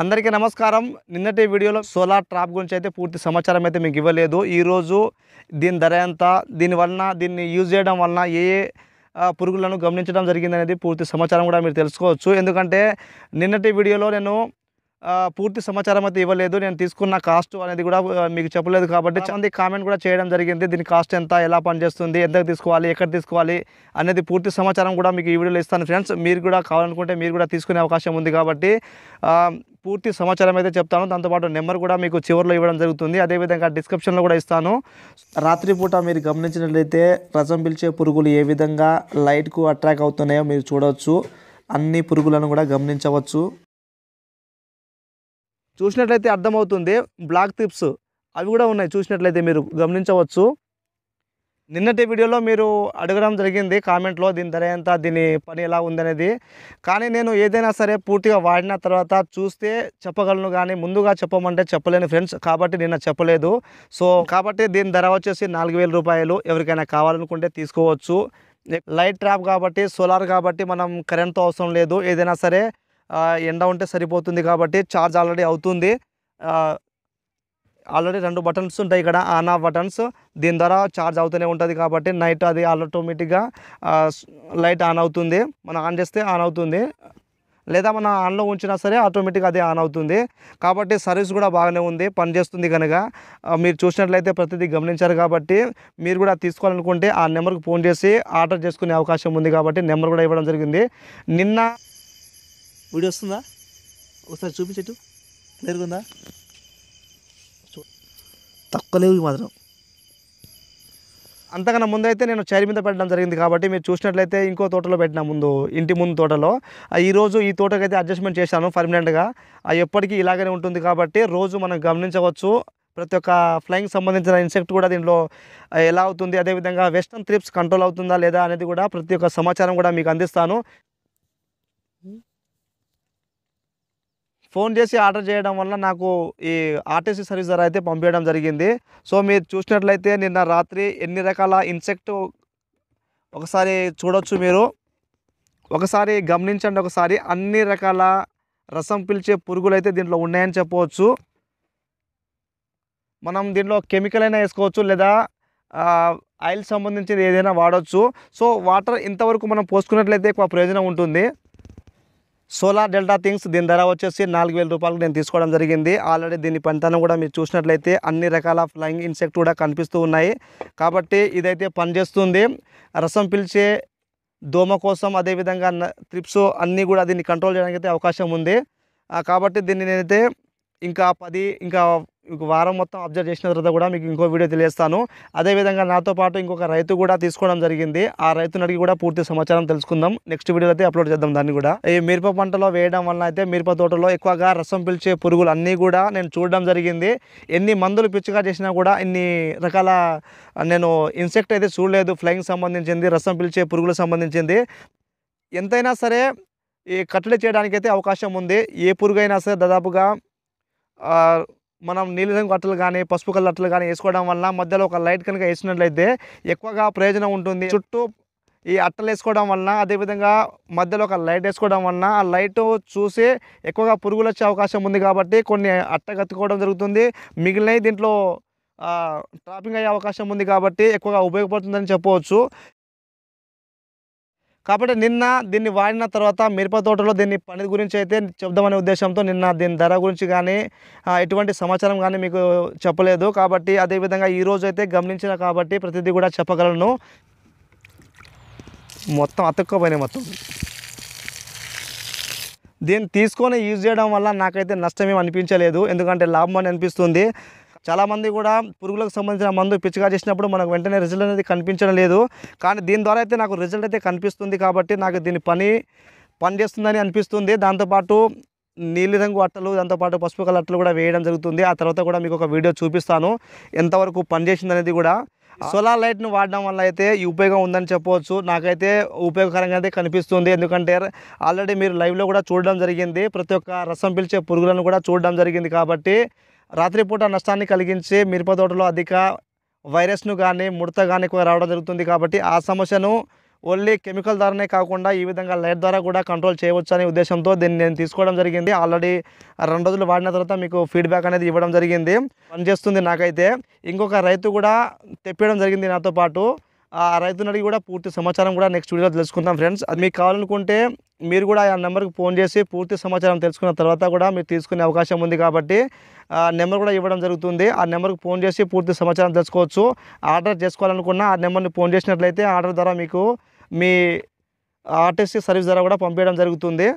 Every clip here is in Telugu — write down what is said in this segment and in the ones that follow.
అందరికీ నమస్కారం నిన్నటి వీడియోలో సోలార్ ట్రాప్ గురించి అయితే పూర్తి సమాచారం అయితే మీకు ఇవ్వలేదు ఈరోజు దీని ధర ఎంత దీనివలన దీన్ని యూజ్ చేయడం వలన ఏ ఏ పురుగులను గమనించడం జరిగిందనేది పూర్తి సమాచారం కూడా మీరు తెలుసుకోవచ్చు ఎందుకంటే నిన్నటి వీడియోలో నేను పూర్తి సమాచారం అయితే ఇవ్వలేదు నేను తీసుకున్న కాస్ట్ అనేది కూడా మీకు చెప్పలేదు కాబట్టి చాలా కామెంట్ కూడా చేయడం జరిగింది దీని కాస్ట్ ఎంత ఎలా పనిచేస్తుంది ఎంత తీసుకోవాలి ఎక్కడ తీసుకోవాలి అనేది పూర్తి సమాచారం కూడా మీకు ఈ వీడియోలో ఇస్తాను ఫ్రెండ్స్ మీరు కూడా కావాలనుకుంటే మీరు కూడా తీసుకునే అవకాశం ఉంది కాబట్టి పూర్తి సమాచారం అయితే చెప్తాను దాంతోపాటు నెంబర్ కూడా మీకు చివరిలో ఇవ్వడం జరుగుతుంది అదేవిధంగా డిస్క్రిప్షన్లో కూడా ఇస్తాను రాత్రిపూట మీరు గమనించినట్లయితే రసం పిలిచే పురుగులు ఏ విధంగా లైట్కు అట్రాక్ట్ అవుతున్నాయో మీరు చూడవచ్చు అన్ని పురుగులను కూడా గమనించవచ్చు చూసినట్లయితే అర్థమవుతుంది బ్లాక్ టిప్స్ అవి కూడా ఉన్నాయి చూసినట్లయితే మీరు గమనించవచ్చు నిన్నటి వీడియోలో మీరు అడగడం జరిగింది కామెంట్లో దీని ధర ఎంత దీని పని ఎలా ఉందనేది కానీ నేను ఏదైనా సరే పూర్తిగా వాడిన తర్వాత చూస్తే చెప్పగలను కానీ ముందుగా చెప్పమంటే చెప్పలేను ఫ్రెండ్స్ కాబట్టి నిన్న చెప్పలేదు సో కాబట్టి దీని ధర వచ్చేసి నాలుగు రూపాయలు ఎవరికైనా కావాలనుకుంటే తీసుకోవచ్చు లైట్ ట్రాప్ కాబట్టి సోలార్ కాబట్టి మనం కరెంట్తో అవసరం లేదు ఏదైనా సరే ఎండ ఉంటే సరిపోతుంది కాబట్టి ఛార్జ్ ఆల్రెడీ అవుతుంది ఆల్రెడీ రెండు బటన్స్ ఉంటాయి ఇక్కడ ఆన్ ఆఫ్ బటన్స్ దీని ద్వారా ఛార్జ్ అవుతూనే ఉంటుంది కాబట్టి నైట్ అది ఆటోమేటిక్గా లైట్ ఆన్ అవుతుంది మనం ఆన్ చేస్తే ఆన్ అవుతుంది లేదా మనం ఆన్లో ఉంచినా సరే ఆటోమేటిక్గా అది ఆన్ అవుతుంది కాబట్టి సర్వీస్ కూడా బాగానే ఉంది పనిచేస్తుంది కనుక మీరు చూసినట్లయితే ప్రతిదీ గమనించారు కాబట్టి మీరు కూడా తీసుకోవాలనుకుంటే ఆ నెంబర్కి ఫోన్ చేసి ఆర్డర్ చేసుకునే అవకాశం ఉంది కాబట్టి నెంబర్ కూడా ఇవ్వడం జరిగింది నిన్న వీడియో వస్తుందా ఒకసారి చూపించట్టు నేరుగుందా తక్కువ లేవు మాత్రం అంతకన్నా ముందైతే నేను చైర్ మీద పెట్టడం జరిగింది కాబట్టి మీరు చూసినట్లయితే ఇంకో తోటలో పెట్టిన ముందు ఇంటి ముందు తోటలో ఈరోజు ఈ తోటకైతే అడ్జస్ట్మెంట్ చేశాను పర్మనెంట్గా ఎప్పటికీ ఇలాగనే ఉంటుంది కాబట్టి రోజు మనం గమనించవచ్చు ప్రతి ఒక్క ఫ్లయింగ్ సంబంధించిన ఇన్సెక్ట్ కూడా దీంట్లో ఎలా అవుతుంది అదేవిధంగా వెస్టర్న్ త్రిప్స్ కంట్రోల్ అవుతుందా లేదా అనేది కూడా ప్రతి ఒక్క సమాచారం కూడా మీకు అందిస్తాను ఫోన్ చేసి ఆర్డర్ చేయడం వల్ల నాకు ఈ ఆర్టీసీ సర్వీస్ ద్వారా అయితే పంపించడం జరిగింది సో మీరు చూసినట్లయితే నిన్న రాత్రి ఎన్ని రకాల ఇన్సెక్ట్ ఒకసారి చూడొచ్చు మీరు ఒకసారి గమనించండి ఒకసారి అన్ని రకాల రసం పిలిచే పురుగులు అయితే దీంట్లో ఉన్నాయని చెప్పవచ్చు మనం దీంట్లో కెమికల్ అయినా వేసుకోవచ్చు లేదా ఆయిల్ సంబంధించిన ఏదైనా వాడవచ్చు సో వాటర్ ఇంతవరకు మనం పోసుకున్నట్లయితే ఎక్కువ ప్రయోజనం ఉంటుంది సోలార్ డెల్టా థింగ్స్ దీని ధర వచ్చేసి నాలుగు వేల రూపాయలు నేను తీసుకోవడం జరిగింది ఆల్రెడీ దీని పనితనం కూడా మీరు చూసినట్లయితే అన్ని రకాల ఫ్లయింగ్ ఇన్సెక్ట్ కూడా కనిపిస్తూ ఉన్నాయి కాబట్టి ఇదైతే పనిచేస్తుంది రసం పిలిచే దోమ కోసం అదేవిధంగా ట్రిప్స్ అన్నీ కూడా దీన్ని కంట్రోల్ చేయడానికి అయితే అవకాశం ఉంది కాబట్టి దీన్ని నేనైతే ఇంకా పది ఇంకా మీకు వారం మొత్తం అబ్జర్వ్ చేసిన తర్వాత కూడా మీకు ఇంకో వీడియో తెలియస్తాను అదేవిధంగా నాతో పాటు ఇంకొక రైతు కూడా తీసుకోవడం జరిగింది ఆ రైతు అడిగి కూడా పూర్తి సమాచారం తెలుసుకుందాం నెక్స్ట్ వీడియోలో అయితే అప్లోడ్ చేద్దాం దాన్ని కూడా ఈ మిరప పంటలో వేయడం వల్ల అయితే మిరప తోటలో ఎక్కువగా రసం పిలిచే పురుగులు అన్నీ కూడా నేను చూడడం జరిగింది ఎన్ని మందులు పిచ్చిగా చేసినా కూడా ఇన్ని రకాల నేను ఇన్సెక్ట్ అయితే చూడలేదు ఫ్లయింగ్ సంబంధించింది రసం పిలిచే పురుగులకు సంబంధించింది ఎంతైనా సరే ఈ కట్టడి అయితే అవకాశం ఉంది ఏ పురుగు అయినా సరే దాదాపుగా మనం నీలిరంగు అట్టలు కానీ పసుపు కలర్ అట్టలు కానీ వేసుకోవడం వల్ల మధ్యలో ఒక లైట్ కనుక వేసినట్లయితే ఎక్కువగా ప్రయోజనం ఉంటుంది చుట్టూ ఈ అట్టలు వేసుకోవడం వలన అదేవిధంగా మధ్యలో ఒక లైట్ వేసుకోవడం వలన ఆ లైట్ చూసి ఎక్కువగా పురుగులు వచ్చే అవకాశం ఉంది కాబట్టి కొన్ని అట్ట కత్తుకోవడం జరుగుతుంది మిగిలినవి దీంట్లో ట్రాపింగ్ అయ్యే అవకాశం ఉంది కాబట్టి ఎక్కువగా ఉపయోగపడుతుందని చెప్పవచ్చు కాబట్టి నిన్న దీన్ని వాడిన తర్వాత మిరప తోటలో దీన్ని పని గురించి అయితే చెప్దామనే ఉద్దేశంతో నిన్న దీని ధర గురించి కానీ ఎటువంటి సమాచారం కానీ మీకు చెప్పలేదు కాబట్టి అదేవిధంగా ఈరోజు అయితే గమనించిన కాబట్టి ప్రతిదీ కూడా చెప్పగలను మొత్తం అతుక్కుపోయినాయి మొత్తం దీన్ని తీసుకొని యూజ్ చేయడం వల్ల నాకైతే నష్టమేం అనిపించలేదు ఎందుకంటే లాభం అని అనిపిస్తుంది చాలామంది కూడా పురుగులకు సంబంధించిన మందు పిచ్చిగా చేసినప్పుడు మనకు వెంటనే రిజల్ట్ అనేది కనిపించడం లేదు కానీ దీని ద్వారా అయితే నాకు రిజల్ట్ అయితే కనిపిస్తుంది కాబట్టి నాకు దీని పని పనిచేస్తుందని అనిపిస్తుంది దాంతోపాటు నీలి రంగు అట్టలు దాంతోపాటు పసుపు కలర్ అట్టలు కూడా వేయడం జరుగుతుంది ఆ తర్వాత కూడా మీకు ఒక వీడియో చూపిస్తాను ఎంతవరకు పనిచేసింది అనేది కూడా సోలార్ లైట్ను వాడడం వల్ల అయితే ఈ ఉపయోగం ఉందని చెప్పవచ్చు నాకైతే ఉపయోగకరంగా అయితే కనిపిస్తుంది ఎందుకంటే ఆల్రెడీ మీరు లైవ్లో కూడా చూడడం జరిగింది ప్రతి ఒక్క రసం పిలిచే పురుగులను కూడా చూడడం జరిగింది కాబట్టి రాత్రిపూట నష్టాన్ని కలిగించే మిరప తోటలో అధిక వైరస్ను కానీ ముడత కానీ రావడం జరుగుతుంది కాబట్టి ఆ సమస్యను ఓన్లీ కెమికల్ ద్వారానే కాకుండా ఈ విధంగా లైట్ ద్వారా కూడా కంట్రోల్ చేయవచ్చు అనే ఉద్దేశంతో దీన్ని నేను తీసుకోవడం జరిగింది ఆల్రెడీ రెండు రోజులు వాడిన తర్వాత మీకు ఫీడ్బ్యాక్ అనేది ఇవ్వడం జరిగింది పనిచేస్తుంది నాకైతే ఇంకొక రైతు కూడా తెప్పడం జరిగింది నాతో పాటు ఆ రైతుని అడిగి కూడా పూర్తి సమాచారం కూడా నెక్స్ట్ వీడియోలో తెలుసుకుందాం ఫ్రెండ్స్ అది మీకు కావాలనుకుంటే మీరు కూడా ఆ నెంబర్కి ఫోన్ చేసి పూర్తి సమాచారం తెలుసుకున్న తర్వాత కూడా మీరు తీసుకునే అవకాశం ఉంది కాబట్టి ఆ నెంబర్ కూడా ఇవ్వడం జరుగుతుంది ఆ నెంబర్కి ఫోన్ చేసి పూర్తి సమాచారం తెలుసుకోవచ్చు ఆర్డర్ చేసుకోవాలనుకున్న ఆ నెంబర్ని ఫోన్ చేసినట్లయితే ఆర్డర్ ద్వారా మీకు మీ ఆర్టీసీ సర్వీస్ ద్వారా కూడా పంపించడం జరుగుతుంది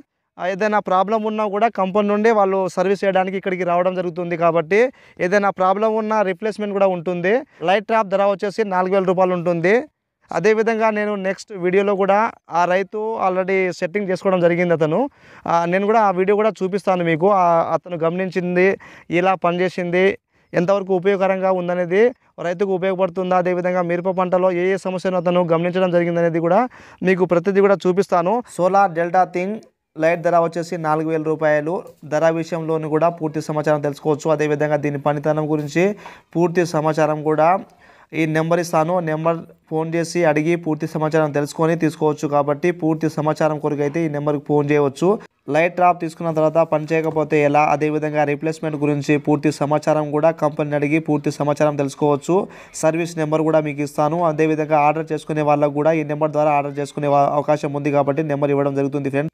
ఏదైనా ప్రాబ్లం ఉన్నా కూడా కంపెనీ నుండి వాళ్ళు సర్వీస్ చేయడానికి ఇక్కడికి రావడం జరుగుతుంది కాబట్టి ఏదైనా ప్రాబ్లం ఉన్నా రిప్లేస్మెంట్ కూడా ఉంటుంది లైట్ ట్రాప్ ధర వచ్చేసి నాలుగు రూపాయలు ఉంటుంది అదేవిధంగా నేను నెక్స్ట్ వీడియోలో కూడా ఆ రైతు ఆల్రెడీ సెట్టింగ్ చేసుకోవడం జరిగింది అతను నేను కూడా ఆ వీడియో కూడా చూపిస్తాను మీకు అతను గమనించింది ఇలా పనిచేసింది ఎంతవరకు ఉపయోగకరంగా ఉందనేది రైతుకు ఉపయోగపడుతుందా అదేవిధంగా మిరప పంటలో ఏ ఏ సమస్యను అతను గమనించడం జరిగిందనేది కూడా మీకు ప్రతిదీ కూడా చూపిస్తాను సోలార్ డెల్టా థింగ్ లైట్ ధర వచ్చేసి నాలుగు వేల రూపాయలు ధర విషయంలోని కూడా పూర్తి సమాచారం తెలుసుకోవచ్చు అదేవిధంగా దీని పనితనం గురించి పూర్తి సమాచారం కూడా ఈ నెంబర్ ఇస్తాను నెంబర్ ఫోన్ చేసి అడిగి పూర్తి సమాచారం తెలుసుకొని తీసుకోవచ్చు కాబట్టి పూర్తి సమాచారం కొరకైతే ఈ నెంబర్కి ఫోన్ చేయవచ్చు లైట్ డ్రాప్ తీసుకున్న తర్వాత పని చేయకపోతే ఎలా అదేవిధంగా రీప్లేస్మెంట్ గురించి పూర్తి సమాచారం కూడా కంపెనీని అడిగి పూర్తి సమాచారం తెలుసుకోవచ్చు సర్వీస్ నెంబర్ కూడా మీకు ఇస్తాను అదేవిధంగా ఆర్డర్ చేసుకునే వాళ్ళకు కూడా ఈ నెంబర్ ద్వారా ఆర్డర్ చేసుకునే అవకాశం ఉంది కాబట్టి నెంబర్ ఇవ్వడం జరుగుతుంది ఫ్రెండ్స్